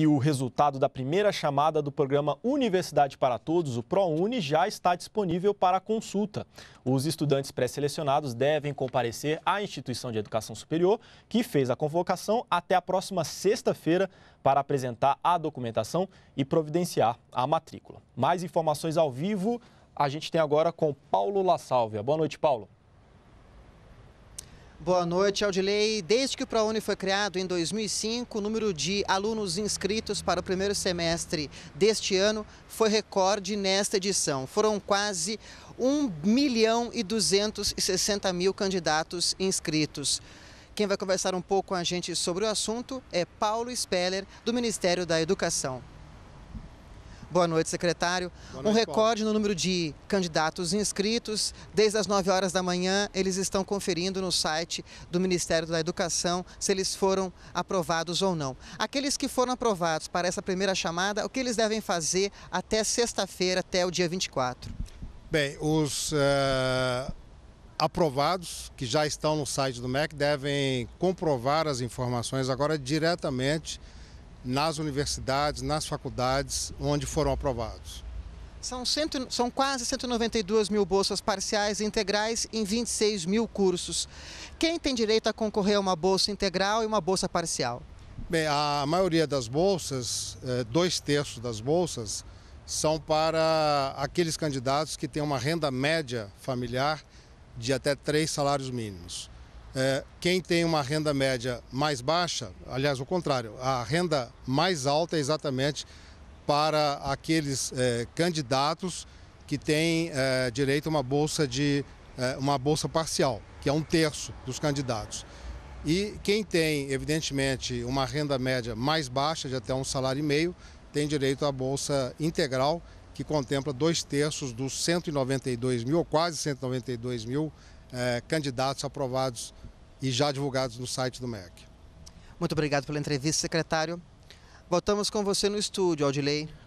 E o resultado da primeira chamada do programa Universidade para Todos, o ProUni, já está disponível para consulta. Os estudantes pré-selecionados devem comparecer à instituição de educação superior, que fez a convocação, até a próxima sexta-feira para apresentar a documentação e providenciar a matrícula. Mais informações ao vivo a gente tem agora com Paulo La Sálvia. Boa noite, Paulo. Boa noite, Aldilei. Desde que o ProUni foi criado em 2005, o número de alunos inscritos para o primeiro semestre deste ano foi recorde nesta edição. Foram quase 1 milhão e 260 mil candidatos inscritos. Quem vai conversar um pouco com a gente sobre o assunto é Paulo Speller, do Ministério da Educação. Boa noite, secretário. Boa noite, um recorde Paulo. no número de candidatos inscritos. Desde as 9 horas da manhã, eles estão conferindo no site do Ministério da Educação se eles foram aprovados ou não. Aqueles que foram aprovados para essa primeira chamada, o que eles devem fazer até sexta-feira, até o dia 24? Bem, os uh, aprovados que já estão no site do MEC devem comprovar as informações agora diretamente nas universidades, nas faculdades onde foram aprovados. São, cento, são quase 192 mil bolsas parciais e integrais em 26 mil cursos. Quem tem direito a concorrer a uma bolsa integral e uma bolsa parcial? Bem, a maioria das bolsas, é, dois terços das bolsas, são para aqueles candidatos que têm uma renda média familiar de até três salários mínimos. É, quem tem uma renda média mais baixa, aliás, o contrário, a renda mais alta é exatamente para aqueles é, candidatos que têm é, direito a uma bolsa de é, uma bolsa parcial, que é um terço dos candidatos. E quem tem, evidentemente, uma renda média mais baixa, de até um salário e meio, tem direito à bolsa integral, que contempla dois terços dos 192 mil, ou quase 192 mil é, candidatos aprovados e já divulgados no site do MEC. Muito obrigado pela entrevista, secretário. Voltamos com você no estúdio, Audilei.